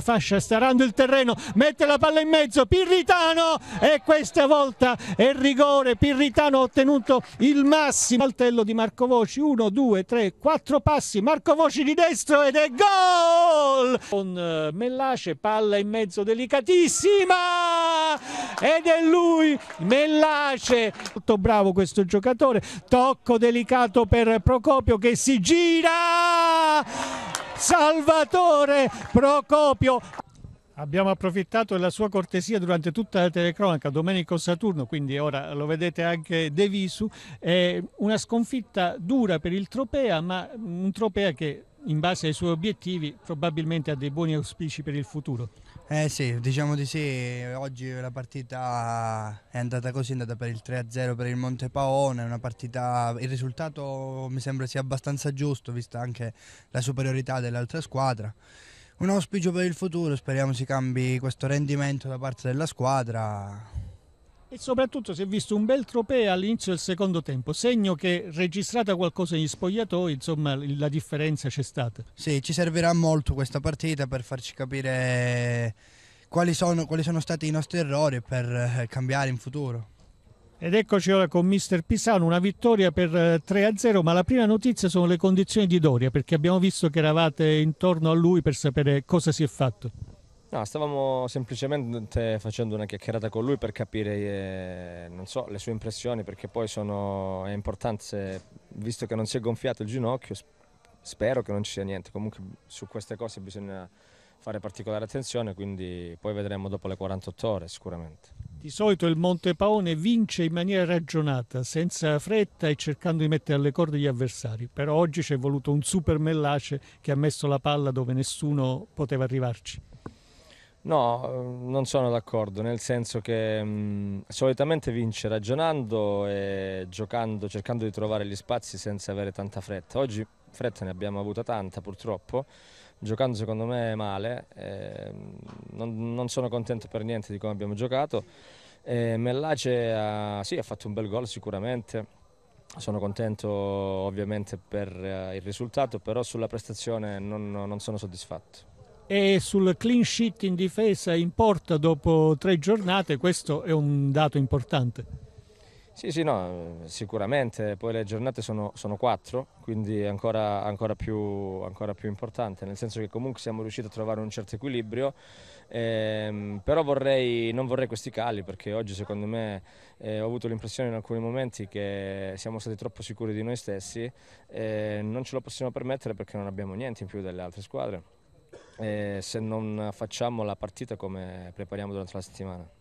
la fascia, starando il terreno, mette la palla in mezzo, Pirritano e questa volta è rigore, Pirritano ha ottenuto il massimo, saltello di Marco Voci, 1, 2, 3, 4 passi, Marco Voci di destro ed è gol! Con eh, Mellace, palla in mezzo delicatissima ed è lui, Mellace, molto bravo questo giocatore, tocco delicato per Procopio che si gira! Salvatore Procopio. Abbiamo approfittato della sua cortesia durante tutta la telecronaca, Domenico Saturno, quindi ora lo vedete anche De Visu, è una sconfitta dura per il Tropea, ma un Tropea che in base ai suoi obiettivi probabilmente ha dei buoni auspici per il futuro. Eh sì, diciamo di sì, oggi la partita è andata così, è andata per il 3-0 per il Montepaone, una partita, il risultato mi sembra sia abbastanza giusto vista anche la superiorità dell'altra squadra. Un auspicio per il futuro, speriamo si cambi questo rendimento da parte della squadra, e soprattutto si è visto un bel tropeo all'inizio del secondo tempo, segno che registrata qualcosa negli spogliatoi, insomma la differenza c'è stata. Sì, ci servirà molto questa partita per farci capire quali sono, quali sono stati i nostri errori per eh, cambiare in futuro. Ed eccoci ora con Mister Pisano, una vittoria per 3-0, eh, ma la prima notizia sono le condizioni di Doria, perché abbiamo visto che eravate intorno a lui per sapere cosa si è fatto. No, stavamo semplicemente facendo una chiacchierata con lui per capire eh, so, le sue impressioni, perché poi sono, è visto che non si è gonfiato il ginocchio, spero che non ci sia niente, comunque su queste cose bisogna fare particolare attenzione, quindi poi vedremo dopo le 48 ore sicuramente. Di solito il Monte Paone vince in maniera ragionata, senza fretta e cercando di mettere alle corde gli avversari, però oggi c'è voluto un super mellace che ha messo la palla dove nessuno poteva arrivarci. No, ehm, non sono d'accordo, nel senso che mh, mm, solitamente vince ragionando e giocando, cercando di trovare gli spazi senza avere tanta fretta. Oggi fretta ne abbiamo avuta tanta purtroppo, giocando secondo me male, eh, non, non, sono contento per niente di come abbiamo giocato. Eh, Mellace ha, sì, ha fatto un bel gol sicuramente, sono contento ovviamente per eh, il risultato, però sulla prestazione non, non sono soddisfatto e sul clean sheet in difesa in porta dopo tre giornate, questo è un dato importante. Sì, sì, no, sicuramente, poi le giornate sono, sono quattro, quindi è ancora, ancora, più, ancora, più, importante, nel senso che comunque siamo riusciti a trovare un certo equilibrio, ehm, però vorrei, non vorrei questi cali perché oggi secondo me eh, ho avuto l'impressione in alcuni momenti che siamo stati troppo sicuri di noi stessi, eh, non ce lo possiamo permettere perché non abbiamo niente in più delle altre squadre. Eh, se non facciamo la partita come prepariamo durante la settimana.